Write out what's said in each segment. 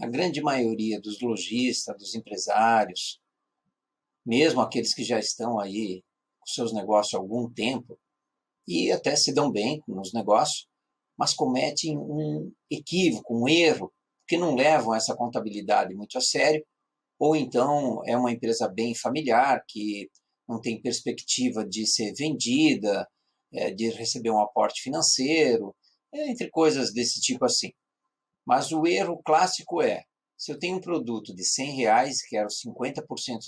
a grande maioria dos lojistas, dos empresários, mesmo aqueles que já estão aí com seus negócios há algum tempo e até se dão bem nos negócios, mas cometem um equívoco, um erro, que não levam essa contabilidade muito a sério, ou então é uma empresa bem familiar que não tem perspectiva de ser vendida, eh, de receber um aporte financeiro, é, entre coisas desse tipo assim. Mas o erro clássico é: se eu tenho um produto de 100 reais quero 50%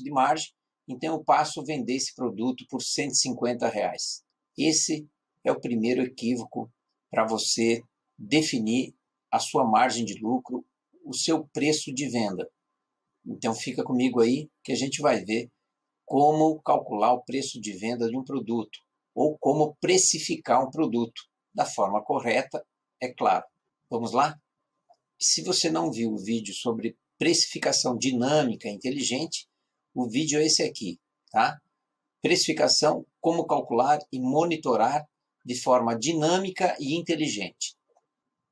de margem, então eu passo a vender esse produto por 150 reais. Esse é o primeiro equívoco para você definir a sua margem de lucro, o seu preço de venda. Então fica comigo aí que a gente vai ver como calcular o preço de venda de um produto ou como precificar um produto da forma correta, é claro. Vamos lá? se você não viu o vídeo sobre precificação dinâmica inteligente, o vídeo é esse aqui, tá? Precificação, como calcular e monitorar de forma dinâmica e inteligente.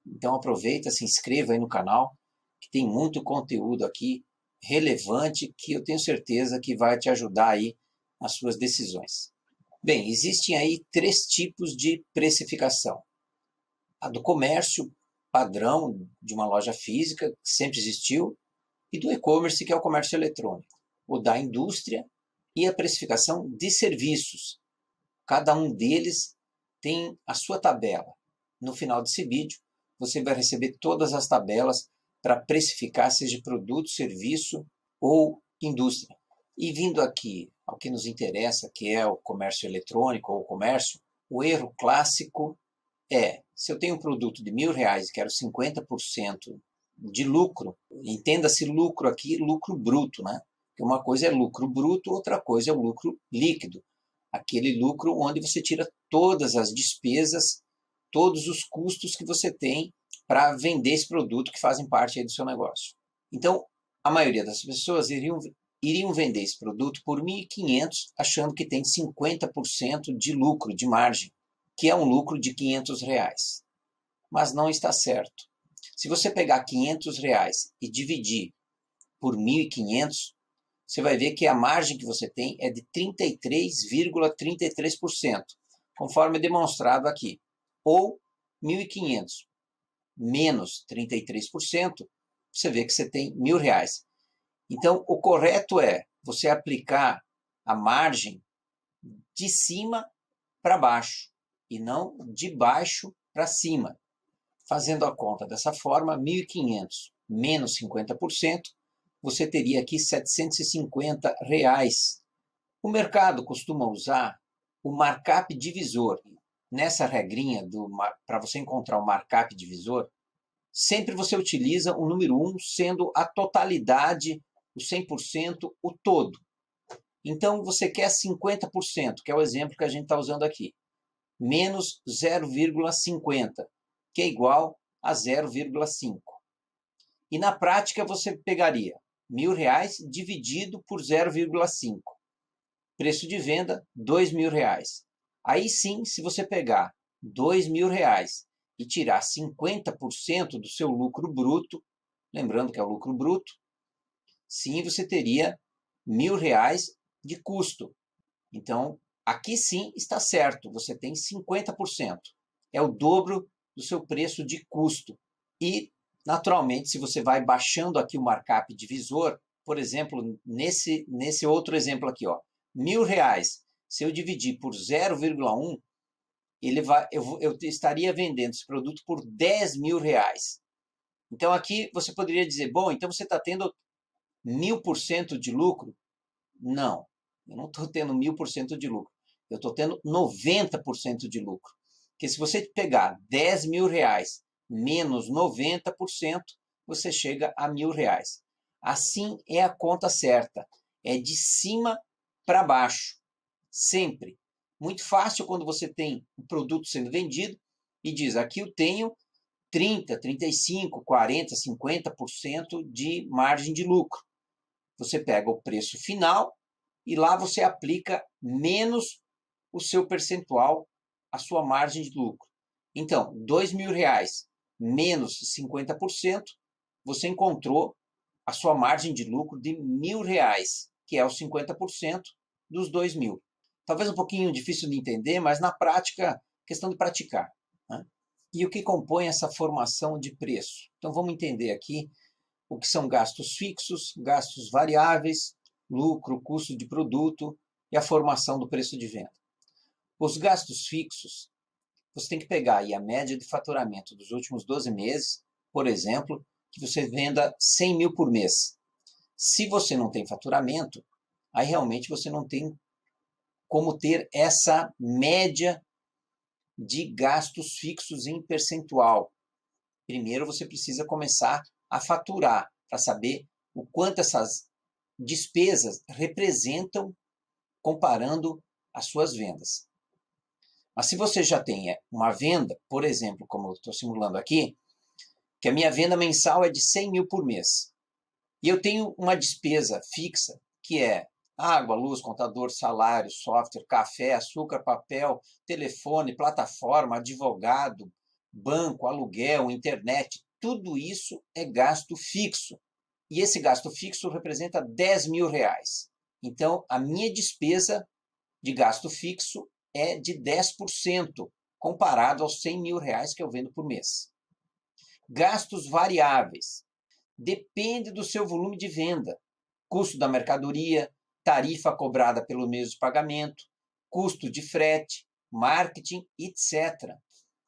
Então aproveita, se inscreva aí no canal, que tem muito conteúdo aqui relevante que eu tenho certeza que vai te ajudar aí nas suas decisões. Bem, existem aí três tipos de precificação. A do comércio, padrão de uma loja física, que sempre existiu, e do e-commerce, que é o comércio eletrônico, o da indústria e a precificação de serviços. Cada um deles tem a sua tabela. No final desse vídeo, você vai receber todas as tabelas para precificar, seja é produto, serviço ou indústria. E vindo aqui ao que nos interessa, que é o comércio eletrônico ou comércio, o erro clássico é, se eu tenho um produto de mil reais e quero 50% de lucro, entenda-se lucro aqui, lucro bruto, né? Porque uma coisa é lucro bruto, outra coisa é o lucro líquido. Aquele lucro onde você tira todas as despesas, todos os custos que você tem para vender esse produto que fazem parte do seu negócio. Então, a maioria das pessoas iriam, iriam vender esse produto por 1.500, achando que tem 50% de lucro, de margem que é um lucro de 500 reais. Mas não está certo. Se você pegar 500 reais e dividir por 1.500, você vai ver que a margem que você tem é de 33,33%, ,33%, conforme demonstrado aqui. Ou 1.500 menos 33%, você vê que você tem mil reais. Então, o correto é você aplicar a margem de cima para baixo e não de baixo para cima. Fazendo a conta dessa forma, 1.500 menos 50%, você teria aqui 750 reais. O mercado costuma usar o markup divisor. Nessa regrinha para você encontrar o markup divisor, sempre você utiliza o número 1 sendo a totalidade, o 100%, o todo. Então você quer 50%, que é o exemplo que a gente está usando aqui menos 0,50, que é igual a 0,5. E na prática você pegaria mil reais dividido por 0,5. Preço de venda, dois mil reais. Aí sim, se você pegar dois mil reais e tirar 50% do seu lucro bruto, lembrando que é o lucro bruto, sim, você teria mil reais de custo. Então, Aqui sim está certo, você tem 50%. É o dobro do seu preço de custo. E, naturalmente, se você vai baixando aqui o markup divisor, por exemplo, nesse, nesse outro exemplo aqui, ó, mil reais, se eu dividir por 0,1, ele vai, eu, eu estaria vendendo esse produto por 10 mil reais. Então aqui você poderia dizer, bom, então você está tendo mil por cento de lucro? Não, eu não estou tendo mil por cento de lucro eu estou tendo 90% de lucro. Porque se você pegar 10 mil reais menos 90%, você chega a mil reais. Assim é a conta certa. É de cima para baixo. Sempre. Muito fácil quando você tem um produto sendo vendido e diz: aqui eu tenho 30, 35, 40, 50% de margem de lucro. Você pega o preço final e lá você aplica menos o seu percentual, a sua margem de lucro. Então, dois mil reais menos 50%, você encontrou a sua margem de lucro de mil reais, que é os 50% dos dois mil. Talvez um pouquinho difícil de entender, mas na prática, questão de praticar. Né? E o que compõe essa formação de preço? Então vamos entender aqui o que são gastos fixos, gastos variáveis, lucro, custo de produto e a formação do preço de venda. Os gastos fixos, você tem que pegar aí a média de faturamento dos últimos 12 meses, por exemplo, que você venda 100 mil por mês. Se você não tem faturamento, aí realmente você não tem como ter essa média de gastos fixos em percentual. Primeiro você precisa começar a faturar para saber o quanto essas despesas representam comparando as suas vendas. Mas se você já tem eh, uma venda, por exemplo, como eu estou simulando aqui, que a minha venda mensal é de 100 mil por mês, e eu tenho uma despesa fixa, que é água, luz, contador, salário, software, café, açúcar, papel, telefone, plataforma, advogado, banco, aluguel, internet, tudo isso é gasto fixo. E esse gasto fixo representa 10 mil reais. Então, a minha despesa de gasto fixo é de 10%, comparado aos 100 mil reais que eu vendo por mês. Gastos variáveis. Depende do seu volume de venda, custo da mercadoria, tarifa cobrada pelo mês de pagamento, custo de frete, marketing, etc.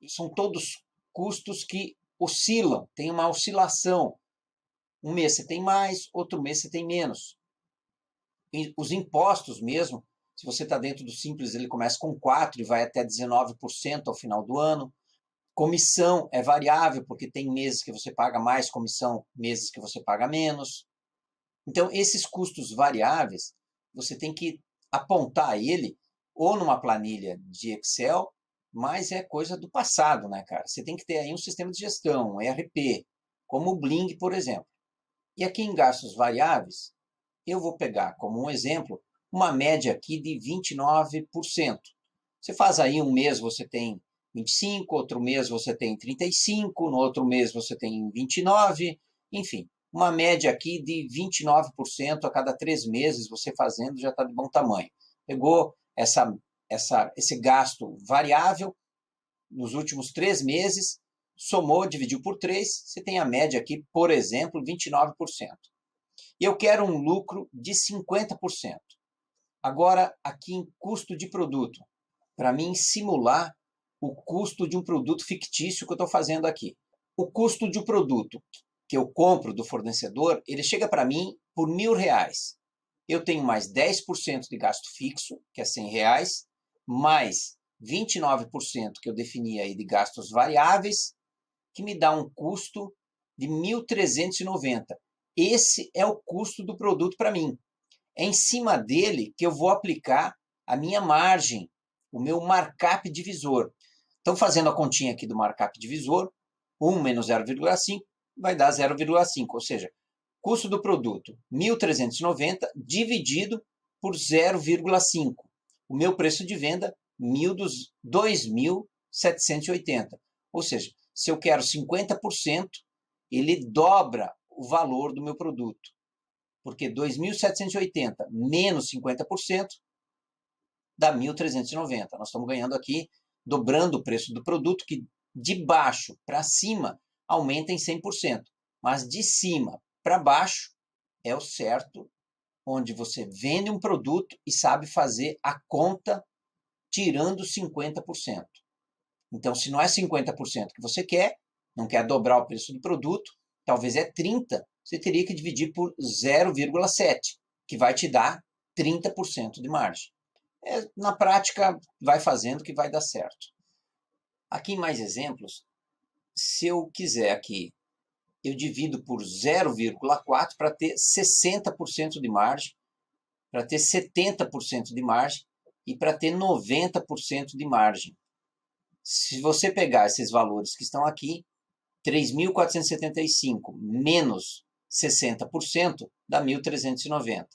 São todos custos que oscilam, tem uma oscilação. Um mês você tem mais, outro mês você tem menos. E os impostos mesmo se você está dentro do simples, ele começa com 4 e vai até 19% ao final do ano. Comissão é variável, porque tem meses que você paga mais comissão, meses que você paga menos. Então, esses custos variáveis, você tem que apontar ele ou numa planilha de Excel, mas é coisa do passado, né, cara? Você tem que ter aí um sistema de gestão, um ERP, como o Bling, por exemplo. E aqui em gastos variáveis, eu vou pegar como um exemplo uma média aqui de 29%. Você faz aí um mês você tem 25, outro mês você tem 35, no outro mês você tem 29, enfim, uma média aqui de 29% a cada três meses você fazendo já está de bom tamanho. Pegou essa, essa, esse gasto variável nos últimos três meses, somou, dividiu por três, você tem a média aqui, por exemplo, 29%. E eu quero um lucro de 50%. Agora, aqui em custo de produto, para mim simular o custo de um produto fictício que eu estou fazendo aqui. O custo de um produto que eu compro do fornecedor, ele chega para mim por mil reais. Eu tenho mais 10% de gasto fixo, que é 100 reais, mais 29% que eu defini aí de gastos variáveis, que me dá um custo de 1.390. Esse é o custo do produto para mim é em cima dele que eu vou aplicar a minha margem, o meu markup divisor. Então, fazendo a continha aqui do markup divisor, 1 menos 0,5 vai dar 0,5, ou seja, custo do produto 1.390 dividido por 0,5. O meu preço de venda 2.780. Ou seja, se eu quero 50%, ele dobra o valor do meu produto porque 2.780 menos 50% dá 1.390. Nós estamos ganhando aqui, dobrando o preço do produto, que de baixo para cima aumenta em 100%, mas de cima para baixo é o certo, onde você vende um produto e sabe fazer a conta tirando 50%. Então, se não é 50% que você quer, não quer dobrar o preço do produto, talvez é 30%, você teria que dividir por 0,7, que vai te dar 30% de margem. É, na prática, vai fazendo que vai dar certo. Aqui mais exemplos, se eu quiser aqui, eu divido por 0,4 para ter 60% de margem, para ter 70% de margem e para ter 90% de margem. Se você pegar esses valores que estão aqui, 3.475 menos 60% dá 1.390.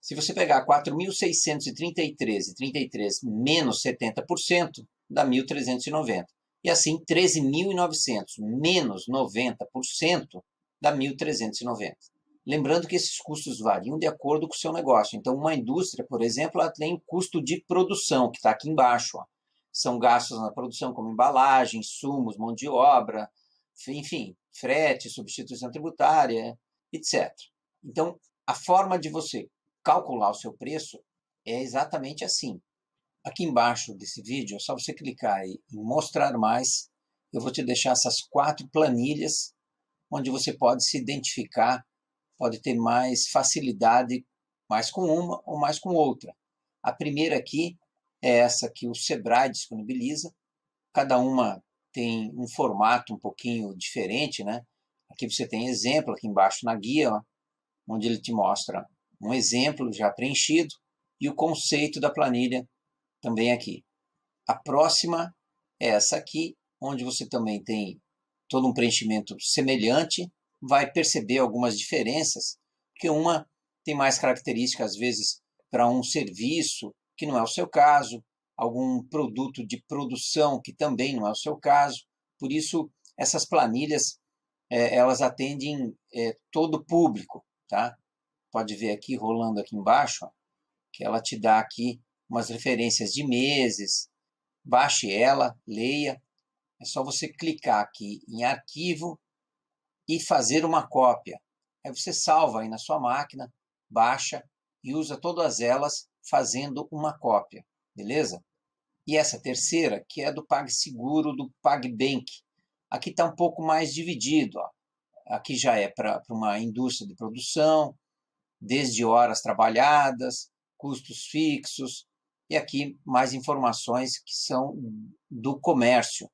Se você pegar 4.633 e 33 menos 70%, dá 1.390. E assim, 13.900 menos 90% dá 1.390. Lembrando que esses custos variam de acordo com o seu negócio. Então, uma indústria, por exemplo, ela tem custo de produção, que está aqui embaixo. Ó. São gastos na produção, como embalagem, insumos, mão de obra, enfim, frete, substituição tributária, etc. Então, a forma de você calcular o seu preço é exatamente assim. Aqui embaixo desse vídeo, é só você clicar em mostrar mais, eu vou te deixar essas quatro planilhas onde você pode se identificar, pode ter mais facilidade mais com uma ou mais com outra. A primeira aqui é essa que o Sebrae disponibiliza, cada uma tem um formato um pouquinho diferente, né? Aqui você tem exemplo, aqui embaixo na guia, ó, onde ele te mostra um exemplo já preenchido e o conceito da planilha também aqui. A próxima é essa aqui, onde você também tem todo um preenchimento semelhante, vai perceber algumas diferenças, que uma tem mais características, às vezes, para um serviço, que não é o seu caso, algum produto de produção, que também não é o seu caso. Por isso, essas planilhas, é, elas atendem é, todo o público, tá? Pode ver aqui, rolando aqui embaixo, ó, que ela te dá aqui umas referências de meses, baixe ela, leia. É só você clicar aqui em arquivo e fazer uma cópia. Aí você salva aí na sua máquina, baixa e usa todas elas fazendo uma cópia, beleza? e essa terceira, que é do PagSeguro, do PagBank. Aqui está um pouco mais dividido. Ó. Aqui já é para uma indústria de produção, desde horas trabalhadas, custos fixos, e aqui mais informações que são do comércio.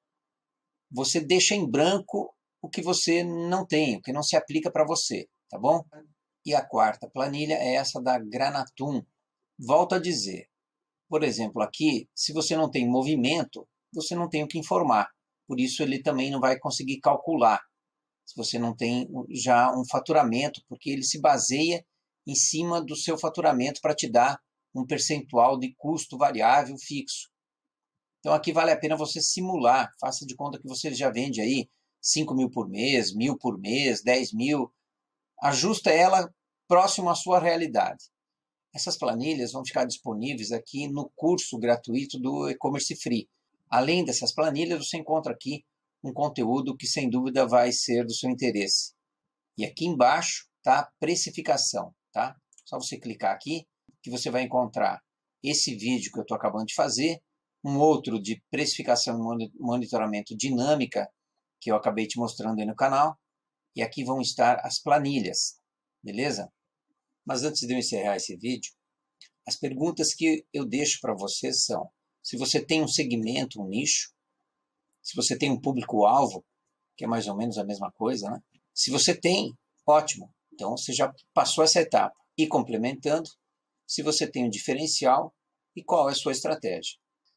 Você deixa em branco o que você não tem, o que não se aplica para você, tá bom? E a quarta planilha é essa da Granatum. Volto a dizer, por exemplo, aqui, se você não tem movimento, você não tem o que informar. Por isso, ele também não vai conseguir calcular. Se você não tem já um faturamento, porque ele se baseia em cima do seu faturamento para te dar um percentual de custo variável fixo. Então, aqui vale a pena você simular. Faça de conta que você já vende aí 5 mil por mês, mil por mês, 10 mil. Ajusta ela próximo à sua realidade. Essas planilhas vão ficar disponíveis aqui no curso gratuito do E-Commerce Free. Além dessas planilhas, você encontra aqui um conteúdo que sem dúvida vai ser do seu interesse. E aqui embaixo está a precificação, tá? Só você clicar aqui que você vai encontrar esse vídeo que eu estou acabando de fazer, um outro de precificação e monitoramento dinâmica que eu acabei te mostrando aí no canal, e aqui vão estar as planilhas, beleza? Mas antes de eu encerrar esse vídeo, as perguntas que eu deixo para você são: se você tem um segmento, um nicho, se você tem um público-alvo, que é mais ou menos a mesma coisa, né? Se você tem, ótimo. Então você já passou essa etapa. E complementando, se você tem um diferencial e qual é a sua estratégia.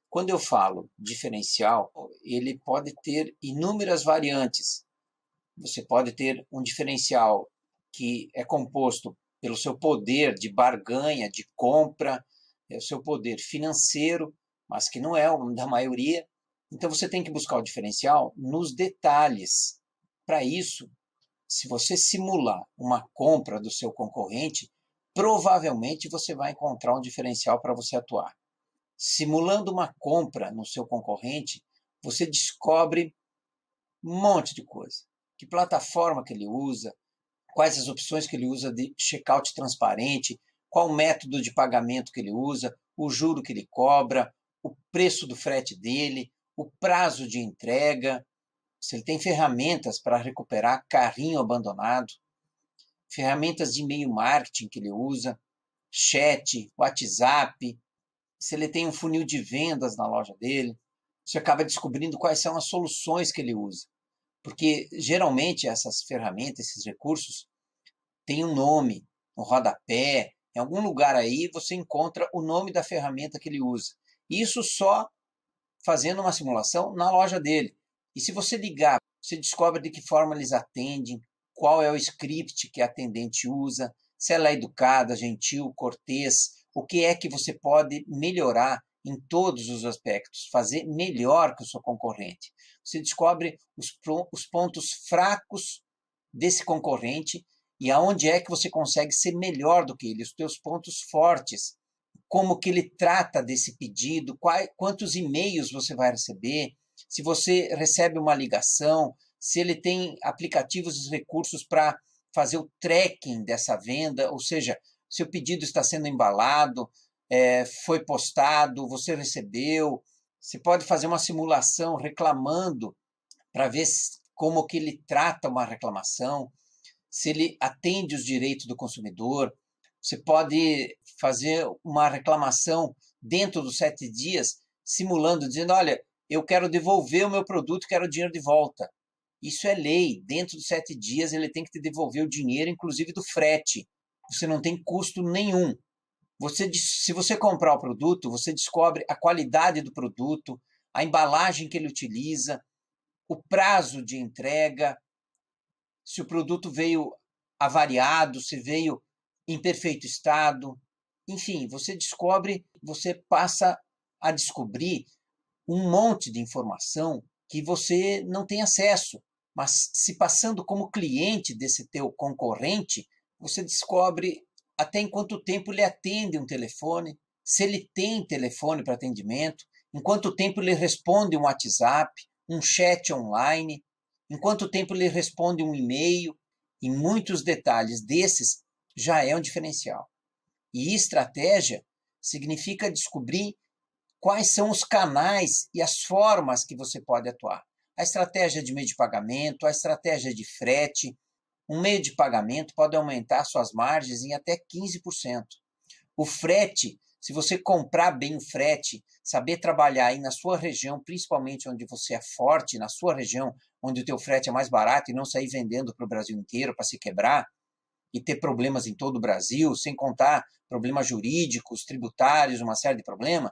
Quando eu falo diferencial, ele pode ter inúmeras variantes. Você pode ter um diferencial que é composto pelo seu poder de barganha, de compra, é o seu poder financeiro, mas que não é o da maioria. Então você tem que buscar o diferencial nos detalhes. Para isso, se você simular uma compra do seu concorrente, provavelmente você vai encontrar um diferencial para você atuar. Simulando uma compra no seu concorrente, você descobre um monte de coisa. Que plataforma que ele usa, quais as opções que ele usa de checkout transparente, qual o método de pagamento que ele usa, o juro que ele cobra, o preço do frete dele, o prazo de entrega, se ele tem ferramentas para recuperar carrinho abandonado, ferramentas de e-mail marketing que ele usa, chat, WhatsApp, se ele tem um funil de vendas na loja dele. Você acaba descobrindo quais são as soluções que ele usa. Porque geralmente essas ferramentas, esses recursos, tem um nome, no rodapé, em algum lugar aí você encontra o nome da ferramenta que ele usa. Isso só fazendo uma simulação na loja dele. E se você ligar, você descobre de que forma eles atendem, qual é o script que a atendente usa, se ela é educada, gentil, cortês, o que é que você pode melhorar em todos os aspectos, fazer melhor que o seu concorrente. Você descobre os, os pontos fracos desse concorrente e aonde é que você consegue ser melhor do que ele, os teus pontos fortes, como que ele trata desse pedido, qual, quantos e-mails você vai receber, se você recebe uma ligação, se ele tem aplicativos e recursos para fazer o tracking dessa venda, ou seja, se o pedido está sendo embalado, é, foi postado, você recebeu, você pode fazer uma simulação reclamando para ver como que ele trata uma reclamação se ele atende os direitos do consumidor. Você pode fazer uma reclamação dentro dos sete dias, simulando, dizendo: olha, eu quero devolver o meu produto, quero o dinheiro de volta. Isso é lei. Dentro dos sete dias ele tem que te devolver o dinheiro, inclusive do frete. Você não tem custo nenhum. Você, se você comprar o produto, você descobre a qualidade do produto, a embalagem que ele utiliza, o prazo de entrega, se o produto veio avariado, se veio em perfeito estado. Enfim, você descobre, você passa a descobrir um monte de informação que você não tem acesso, mas se passando como cliente desse teu concorrente, você descobre até em quanto tempo ele atende um telefone, se ele tem telefone para atendimento, em quanto tempo ele responde um WhatsApp, um chat online, em quanto tempo ele responde um e-mail e muitos detalhes desses já é um diferencial. E estratégia significa descobrir quais são os canais e as formas que você pode atuar. A estratégia de meio de pagamento, a estratégia de frete, um meio de pagamento pode aumentar suas margens em até 15%. O frete se você comprar bem o frete, saber trabalhar aí na sua região, principalmente onde você é forte, na sua região, onde o teu frete é mais barato e não sair vendendo para o Brasil inteiro para se quebrar e ter problemas em todo o Brasil, sem contar problemas jurídicos, tributários, uma série de problemas,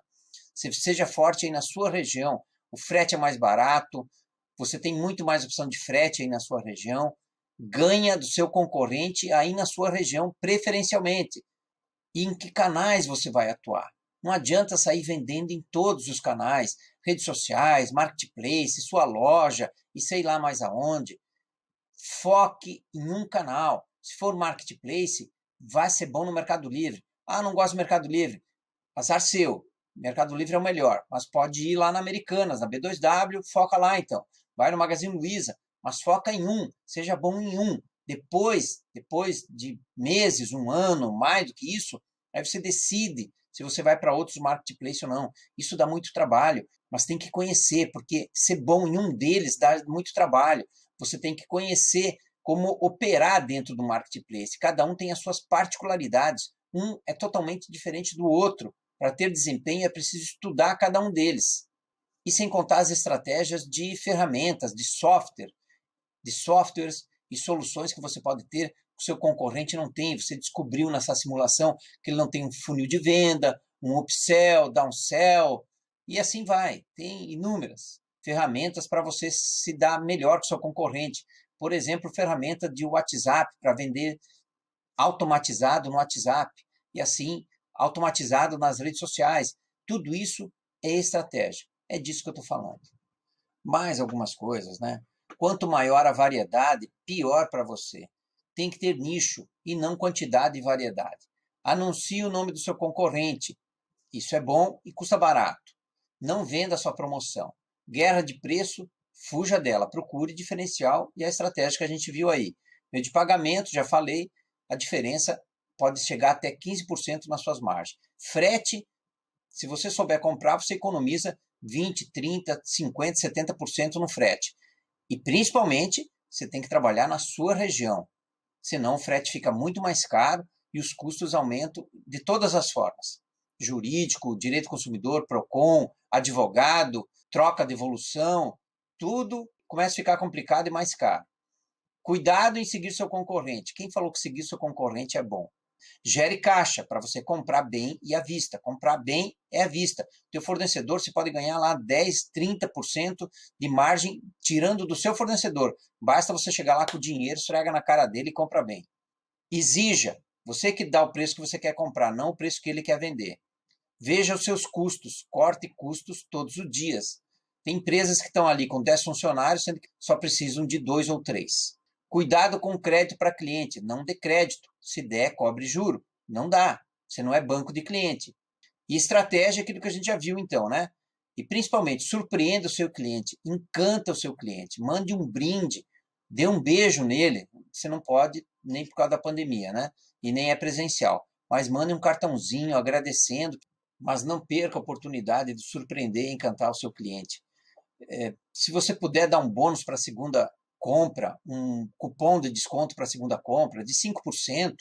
seja forte aí na sua região. O frete é mais barato, você tem muito mais opção de frete aí na sua região, ganha do seu concorrente aí na sua região preferencialmente e em que canais você vai atuar. Não adianta sair vendendo em todos os canais, redes sociais, marketplace, sua loja e sei lá mais aonde. Foque em um canal. Se for marketplace, vai ser bom no Mercado Livre. Ah, não gosto do Mercado Livre. Passar seu. Mercado Livre é o melhor, mas pode ir lá na Americanas, na B2W, foca lá então. Vai no Magazine Luiza, mas foca em um, seja bom em um. Depois, depois de meses, um ano, mais do que isso, Aí você decide se você vai para outros marketplaces ou não. Isso dá muito trabalho, mas tem que conhecer, porque ser bom em um deles dá muito trabalho. Você tem que conhecer como operar dentro do marketplace. Cada um tem as suas particularidades. Um é totalmente diferente do outro. Para ter desempenho é preciso estudar cada um deles. E sem contar as estratégias de ferramentas, de software, de softwares e soluções que você pode ter o seu concorrente não tem. Você descobriu nessa simulação que ele não tem um funil de venda, um upsell, downsell, e assim vai. Tem inúmeras ferramentas para você se dar melhor que seu concorrente. Por exemplo, ferramenta de WhatsApp para vender automatizado no WhatsApp e assim automatizado nas redes sociais. Tudo isso é estratégia. É disso que eu estou falando. Mais algumas coisas, né? Quanto maior a variedade, pior para você tem que ter nicho e não quantidade e variedade. Anuncie o nome do seu concorrente. Isso é bom e custa barato. Não venda a sua promoção. Guerra de preço, fuja dela. Procure diferencial e a estratégia que a gente viu aí. Meio de pagamento, já falei, a diferença pode chegar até 15% nas suas margens. Frete, se você souber comprar, você economiza 20, 30, 50, 70% no frete. E principalmente, você tem que trabalhar na sua região senão o frete fica muito mais caro e os custos aumentam de todas as formas. Jurídico, direito do consumidor, PROCON, advogado, troca de evolução, tudo começa a ficar complicado e mais caro. Cuidado em seguir seu concorrente. Quem falou que seguir seu concorrente é bom? Gere caixa para você comprar bem e à vista. Comprar bem é à vista. Teu fornecedor você pode ganhar lá 10, 30% de margem tirando do seu fornecedor. Basta você chegar lá com o dinheiro, estraga na cara dele e compra bem. Exija. Você que dá o preço que você quer comprar, não o preço que ele quer vender. Veja os seus custos, corte custos todos os dias. Tem empresas que estão ali com 10 funcionários, sendo que só precisam de dois ou três. Cuidado com o crédito para cliente, não dê crédito se der, cobre juro. Não dá. Você não é banco de cliente. E estratégia é aquilo que a gente já viu, então, né? E principalmente, surpreenda o seu cliente, encanta o seu cliente, mande um brinde, dê um beijo nele. Você não pode, nem por causa da pandemia, né? E nem é presencial. Mas mande um cartãozinho agradecendo, mas não perca a oportunidade de surpreender e encantar o seu cliente. É, se você puder dar um bônus para a segunda compra, um cupom de desconto para a segunda compra de 5%,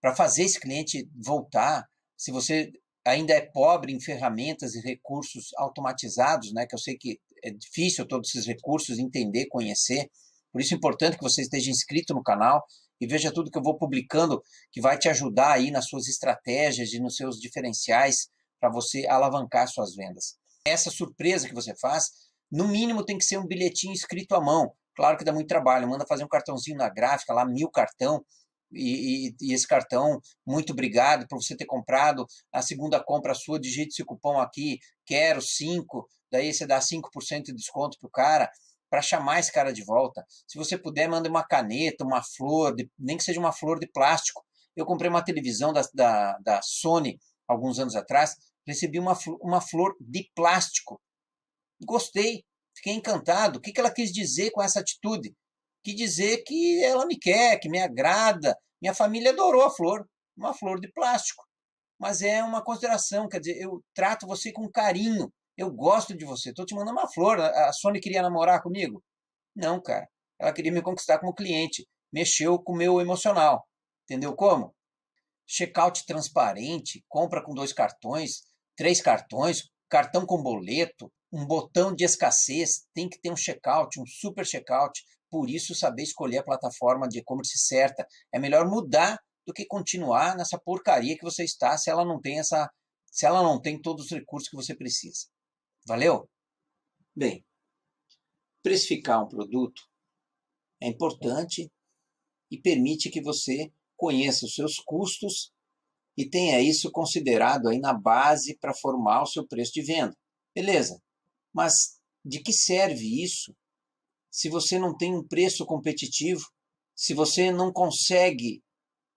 para fazer esse cliente voltar. Se você ainda é pobre em ferramentas e recursos automatizados, né, que eu sei que é difícil todos esses recursos entender, conhecer, por isso é importante que você esteja inscrito no canal e veja tudo que eu vou publicando, que vai te ajudar aí nas suas estratégias e nos seus diferenciais para você alavancar suas vendas. Essa surpresa que você faz, no mínimo tem que ser um bilhetinho escrito à mão, Claro que dá muito trabalho, manda fazer um cartãozinho na gráfica, lá mil cartão, e, e, e, esse cartão, muito obrigado por você ter comprado. A segunda compra sua, digite esse cupom aqui, quero cinco. daí você dá 5% de desconto para o cara, para chamar esse cara de volta. Se você puder, manda uma caneta, uma flor, de, nem que seja uma flor de plástico. Eu comprei uma televisão da, da, da Sony alguns anos atrás, recebi uma, uma flor de plástico. Gostei, Fiquei encantado. O que, ela quis dizer com essa atitude? Que dizer que ela me quer, que me agrada. Minha família adorou a flor, uma flor de plástico. Mas é uma consideração, quer dizer, eu trato você com carinho. Eu gosto de você. Estou te mandando uma flor. A Sony queria namorar comigo? Não, cara. Ela queria me conquistar como cliente. Mexeu com o meu emocional. Entendeu como? Checkout transparente, compra com dois cartões, três cartões, cartão com boleto, um botão de escassez, tem que ter um checkout, um super checkout. Por isso, saber escolher a plataforma de e-commerce certa. É melhor mudar do que continuar nessa porcaria que você está se ela não tem essa, se ela não tem todos os recursos que você precisa. Valeu? Bem, precificar um produto é importante e permite que você conheça os seus custos e tenha isso considerado aí na base para formar o seu preço de venda. Beleza? Mas de que serve isso se você não tem um preço competitivo, se você não consegue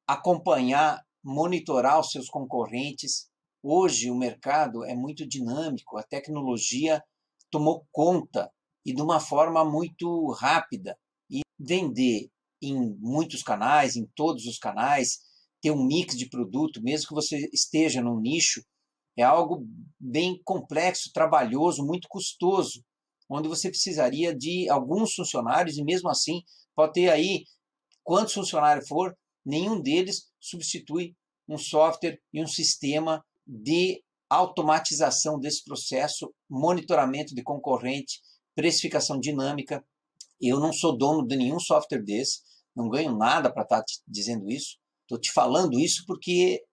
acompanhar, monitorar os seus concorrentes? Hoje o mercado é muito dinâmico, a tecnologia tomou conta e de uma forma muito rápida. E vender em muitos canais, em todos os canais, ter um mix de produto, mesmo que você esteja num nicho, é algo bem complexo, trabalhoso, muito custoso, onde você precisaria de alguns funcionários e mesmo assim pode ter aí quantos funcionários for, nenhum deles substitui um software e um sistema de automatização desse processo, monitoramento de concorrente, precificação dinâmica. Eu não sou dono de nenhum software desse, não ganho nada para estar tá dizendo isso. Estou te falando isso porque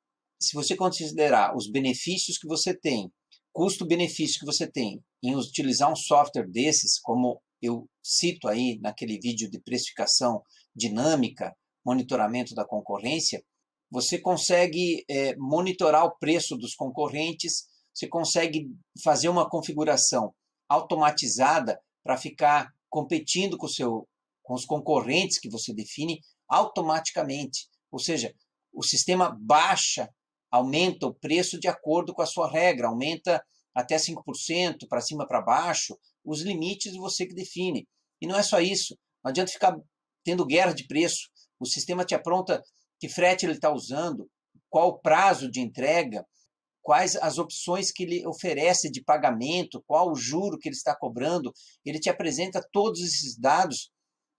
se você considerar os benefícios que você tem, custo-benefício que você tem em utilizar um software desses, como eu cito aí naquele vídeo de precificação dinâmica, monitoramento da concorrência, você consegue é, monitorar o preço dos concorrentes, você consegue fazer uma configuração automatizada para ficar competindo com, seu, com os concorrentes que você define automaticamente. Ou seja, o sistema baixa aumenta o preço de acordo com a sua regra, aumenta até 5%, para cima, para baixo, os limites você que define. E não é só isso, não adianta ficar tendo guerra de preço, o sistema te apronta que frete ele está usando, qual o prazo de entrega, quais as opções que ele oferece de pagamento, qual o juro que ele está cobrando, ele te apresenta todos esses dados,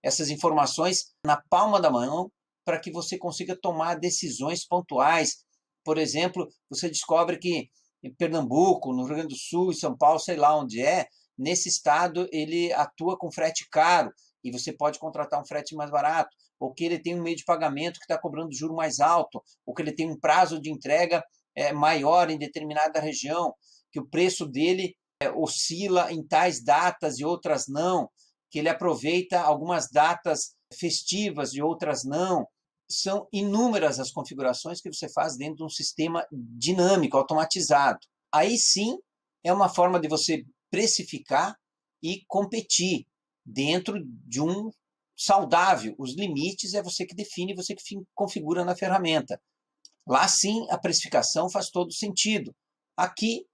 essas informações na palma da mão, para que você consiga tomar decisões pontuais por exemplo, você descobre que em Pernambuco, no Rio Grande do Sul, em São Paulo, sei lá onde é, nesse estado ele atua com frete caro e você pode contratar um frete mais barato, ou que ele tem um meio de pagamento que está cobrando juro mais alto, ou que ele tem um prazo de entrega é, maior em determinada região, que o preço dele é, oscila em tais datas e outras não, que ele aproveita algumas datas festivas e outras não, são inúmeras as configurações que você faz dentro de um sistema dinâmico, automatizado. Aí sim é uma forma de você precificar e competir dentro de um saudável. Os limites é você que define, você que configura na ferramenta. Lá sim a precificação faz todo sentido. Aqui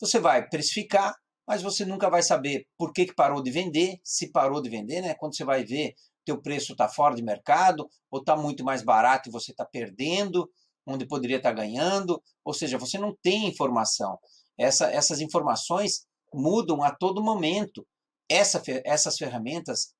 você vai precificar, mas você nunca vai saber por que, que parou de vender, se parou de vender, né? Quando você vai ver teu preço está fora de mercado, ou está muito mais barato e você está perdendo, onde poderia estar tá ganhando, ou seja, você não tem informação. Essa, essas informações mudam a todo momento. Essa, essas ferramentas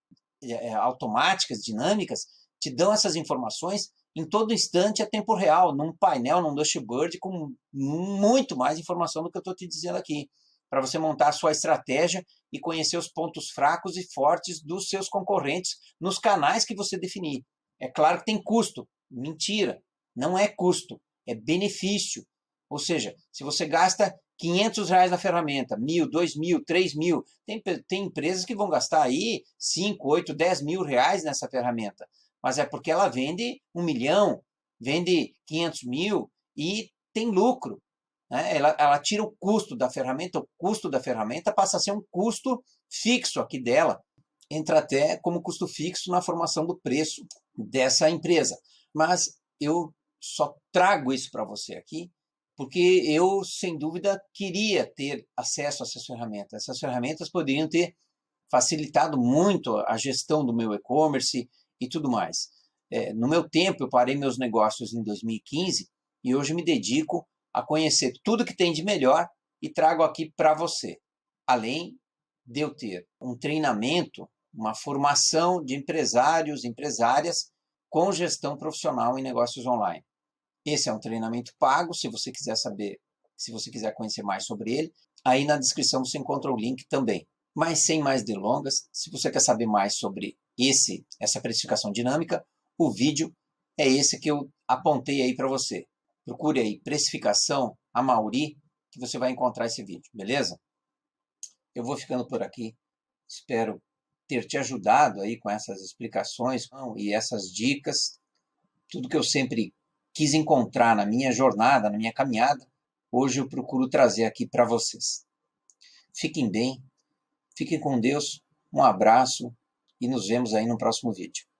é, automáticas, dinâmicas, te dão essas informações em todo instante a tempo real, num painel, num dashboard com muito mais informação do que eu estou te dizendo aqui para você montar a sua estratégia e conhecer os pontos fracos e fortes dos seus concorrentes nos canais que você definir. É claro que tem custo. Mentira, não é custo, é benefício. Ou seja, se você gasta 500 reais na ferramenta, mil, dois mil, três mil, tem, tem empresas que vão gastar aí 5, 8, 10 mil reais nessa ferramenta. Mas é porque ela vende um milhão, vende 500 mil e tem lucro. Né? Ela, ela tira o custo da ferramenta, o custo da ferramenta passa a ser um custo fixo aqui dela. Entra até como custo fixo na formação do preço dessa empresa. Mas eu só trago isso para você aqui, porque eu, sem dúvida, queria ter acesso a essas ferramentas. Essas ferramentas poderiam ter facilitado muito a gestão do meu e-commerce e tudo mais. É, no meu tempo, eu parei meus negócios em 2015 e hoje me dedico a conhecer tudo que tem de melhor e trago aqui para você. Além de eu ter um treinamento, uma formação de empresários, empresárias com gestão profissional em negócios online. Esse é um treinamento pago, se você quiser saber, se você quiser conhecer mais sobre ele, aí na descrição você encontra o link também. Mas sem mais delongas, se você quer saber mais sobre esse essa precificação dinâmica, o vídeo é esse que eu apontei aí para você. Procure aí precificação a Mauri que você vai encontrar esse vídeo, beleza? Eu vou ficando por aqui. Espero ter te ajudado aí com essas explicações e essas dicas, tudo que eu sempre quis encontrar na minha jornada, na minha caminhada, hoje eu procuro trazer aqui para vocês. Fiquem bem, fiquem com Deus, um abraço e nos vemos aí no próximo vídeo.